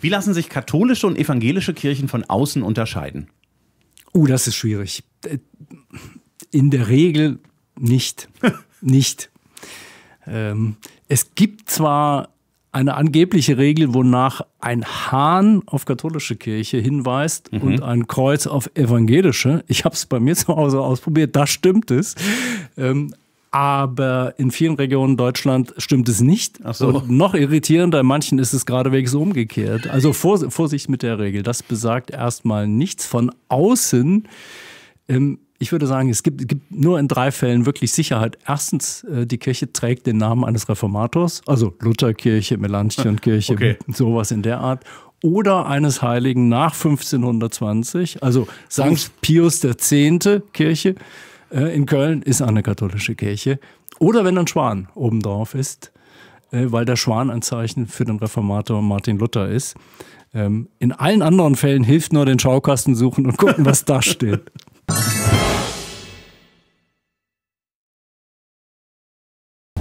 Wie lassen sich katholische und evangelische Kirchen von außen unterscheiden? uh, das ist schwierig. Äh, in der Regel nicht. nicht. Ähm, es gibt zwar eine angebliche Regel, wonach ein Hahn auf katholische Kirche hinweist mhm. und ein Kreuz auf evangelische. Ich habe es bei mir zu Hause ausprobiert, da stimmt es. Ähm, aber in vielen Regionen Deutschland stimmt es nicht. Ach so. Und noch irritierender, in manchen ist es geradewegs umgekehrt. Also Vors Vorsicht mit der Regel. Das besagt erstmal nichts von außen. Ähm, ich würde sagen, es gibt, gibt, nur in drei Fällen wirklich Sicherheit. Erstens, äh, die Kirche trägt den Namen eines Reformators, also Lutherkirche, Melanchthonkirche, okay. sowas in der Art. Oder eines Heiligen nach 1520, also St. Pius X. Kirche. Äh, in Köln ist eine katholische Kirche. Oder wenn ein Schwan obendrauf ist, äh, weil der Schwan ein Zeichen für den Reformator Martin Luther ist. Ähm, in allen anderen Fällen hilft nur den Schaukasten suchen und gucken, was da steht.